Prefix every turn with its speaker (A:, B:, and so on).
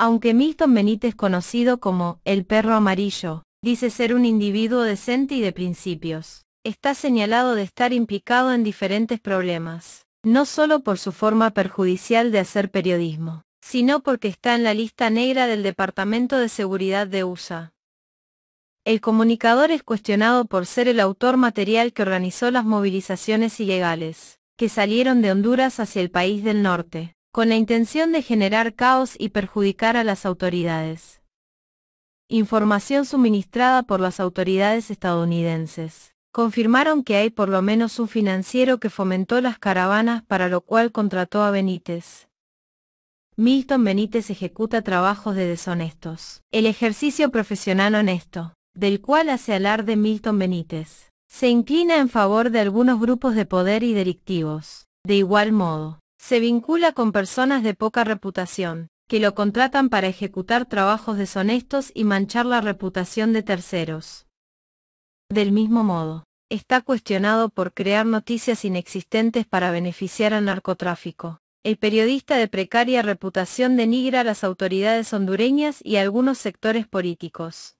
A: Aunque Milton Benítez conocido como el perro amarillo, dice ser un individuo decente y de principios, está señalado de estar implicado en diferentes problemas, no solo por su forma perjudicial de hacer periodismo, sino porque está en la lista negra del Departamento de Seguridad de USA. El comunicador es cuestionado por ser el autor material que organizó las movilizaciones ilegales, que salieron de Honduras hacia el país del norte con la intención de generar caos y perjudicar a las autoridades. Información suministrada por las autoridades estadounidenses. Confirmaron que hay por lo menos un financiero que fomentó las caravanas para lo cual contrató a Benítez. Milton Benítez ejecuta trabajos de deshonestos. El ejercicio profesional honesto, del cual hace alarde Milton Benítez, se inclina en favor de algunos grupos de poder y delictivos. De igual modo, se vincula con personas de poca reputación, que lo contratan para ejecutar trabajos deshonestos y manchar la reputación de terceros. Del mismo modo, está cuestionado por crear noticias inexistentes para beneficiar al narcotráfico. El periodista de precaria reputación denigra a las autoridades hondureñas y algunos sectores políticos.